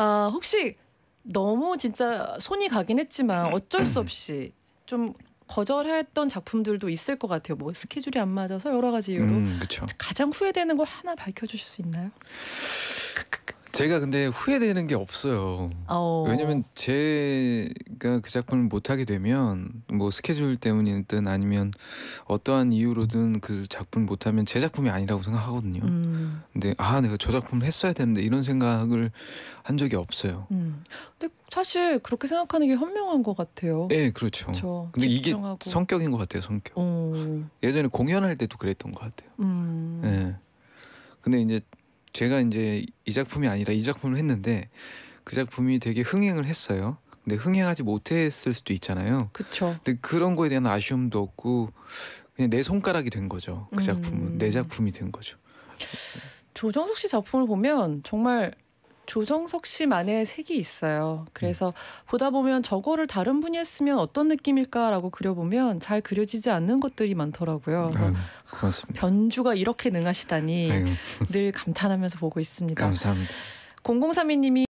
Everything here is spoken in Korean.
아, 혹시 너무 진짜 손이 가긴 했지만 음. 어쩔 수 없이 좀 거절했던 작품들도 있을 것 같아요. 뭐 스케줄이 안 맞아서 여러 가지 이유로 음, 가장 후회되는 거 하나 밝혀주실 수 있나요? 제가 근데 후회되는 게 없어요. 어... 왜냐면 제가 그 작품을 못 하게 되면 뭐 스케줄 때문이든 아니면 어떠한 이유로든 그 작품을 못 하면 제 작품이 아니라고 생각하거든요. 음... 근데 아 내가 저 작품을 했어야 되는데 이런 생각을 한 적이 없어요. 음. 근데 사실 그렇게 생각하는 게 현명한 것 같아요. 네, 그렇죠. 그렇죠. 근데 집중하고. 이게 성격인 것 같아요, 성격. 어... 예전에 공연할 때도 그랬던 것 같아요. 음... 네. 근데 이제 제가 이제 이 작품이 아니라 이 작품을 했는데 그 작품이 되게 흥행을 했어요. 근데 흥행하지 못했을 수도 있잖아요. 그렇죠. 근데 그런 거에 대한 아쉬움도 없고 그냥 내 손가락이 된 거죠. 그 작품은 음. 내 작품이 된 거죠. 조정석 씨 작품을 보면 정말 조정석 씨만의 색이 있어요. 그래서 음. 보다 보면 저거를 다른 분이 했으면 어떤 느낌일까라고 그려보면 잘 그려지지 않는 것들이 많더라고요. 아유, 고맙습니다. 변주가 이렇게 능하시다니 아유. 늘 감탄하면서 보고 있습니다. 감사합니다. 0032님이